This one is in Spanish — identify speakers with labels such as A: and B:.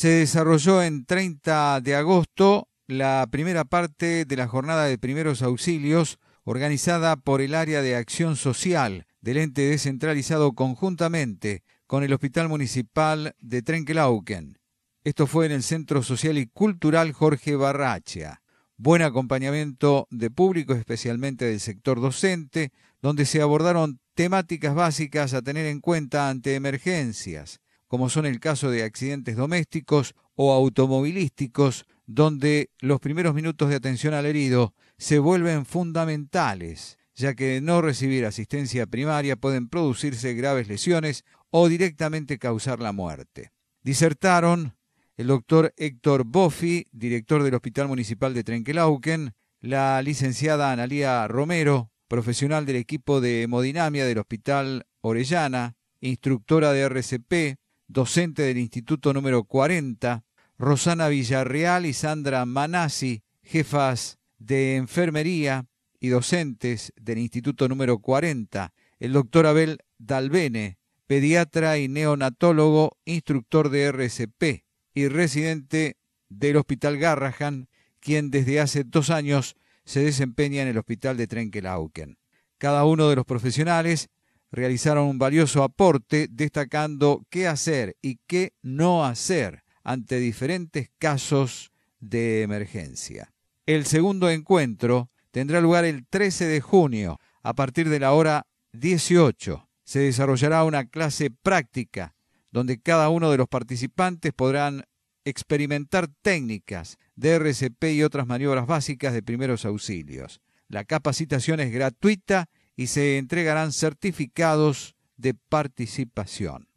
A: se desarrolló en 30 de agosto la primera parte de la jornada de primeros auxilios organizada por el Área de Acción Social del ente descentralizado conjuntamente con el Hospital Municipal de Trenkelauken. Esto fue en el Centro Social y Cultural Jorge Barracha. Buen acompañamiento de público, especialmente del sector docente, donde se abordaron temáticas básicas a tener en cuenta ante emergencias, como son el caso de accidentes domésticos o automovilísticos, donde los primeros minutos de atención al herido se vuelven fundamentales, ya que no recibir asistencia primaria pueden producirse graves lesiones o directamente causar la muerte. Disertaron el doctor Héctor Boffi, director del Hospital Municipal de Trenquelauquen, la licenciada Analía Romero, profesional del equipo de hemodinamia del Hospital Orellana, instructora de RCP, docente del Instituto número 40, Rosana Villarreal y Sandra Manassi, jefas de enfermería y docentes del Instituto número 40, el doctor Abel Dalbene, pediatra y neonatólogo, instructor de RCP y residente del Hospital Garrahan, quien desde hace dos años se desempeña en el Hospital de Trenkelauken. Cada uno de los profesionales realizaron un valioso aporte destacando qué hacer y qué no hacer ante diferentes casos de emergencia. El segundo encuentro tendrá lugar el 13 de junio a partir de la hora 18. Se desarrollará una clase práctica donde cada uno de los participantes podrán experimentar técnicas de RCP y otras maniobras básicas de primeros auxilios. La capacitación es gratuita y se entregarán certificados de participación.